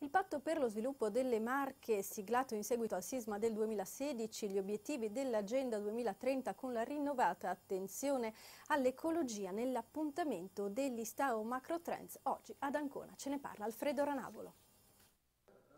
Il patto per lo sviluppo delle Marche, siglato in seguito al sisma del 2016, gli obiettivi dell'Agenda 2030 con la rinnovata attenzione all'ecologia nell'appuntamento dell'Istao Macro Trends oggi ad Ancona. Ce ne parla Alfredo Ranavolo.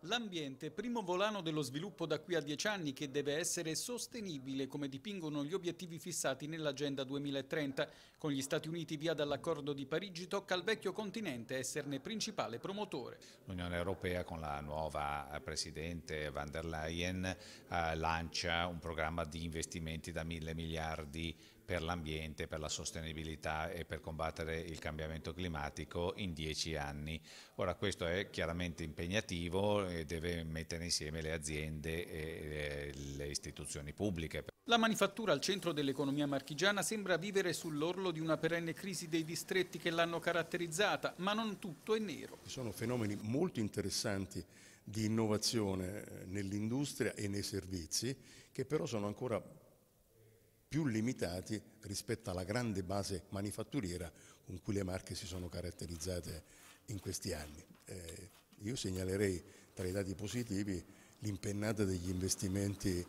L'ambiente, primo volano dello sviluppo da qui a dieci anni che deve essere sostenibile come dipingono gli obiettivi fissati nell'Agenda 2030. Con gli Stati Uniti via dall'accordo di Parigi tocca al vecchio continente esserne principale promotore. L'Unione Europea con la nuova Presidente van der Leyen eh, lancia un programma di investimenti da mille miliardi per l'ambiente, per la sostenibilità e per combattere il cambiamento climatico in dieci anni. Ora questo è chiaramente impegnativo e deve mettere insieme le aziende e le istituzioni pubbliche. La manifattura al centro dell'economia marchigiana sembra vivere sull'orlo di una perenne crisi dei distretti che l'hanno caratterizzata, ma non tutto è nero. Ci sono fenomeni molto interessanti di innovazione eh, nell'industria e nei servizi che però sono ancora più limitati rispetto alla grande base manifatturiera con cui le Marche si sono caratterizzate in questi anni. Eh, io segnalerei tra i dati positivi l'impennata degli investimenti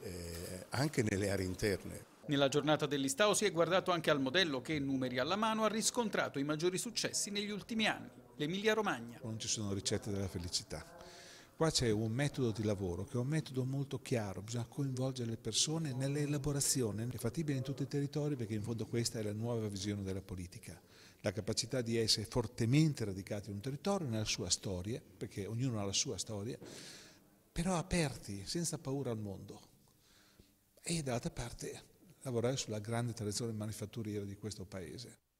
eh, anche nelle aree interne. Nella giornata dell'Istao si è guardato anche al modello che, numeri alla mano, ha riscontrato i maggiori successi negli ultimi anni, l'Emilia Romagna. Non ci sono ricette della felicità Qua c'è un metodo di lavoro che è un metodo molto chiaro, bisogna coinvolgere le persone nell'elaborazione, è fattibile in tutti i territori perché in fondo questa è la nuova visione della politica, la capacità di essere fortemente radicati in un territorio, nella sua storia, perché ognuno ha la sua storia, però aperti, senza paura al mondo. E dall'altra parte lavorare sulla grande tradizione manifatturiera di questo paese.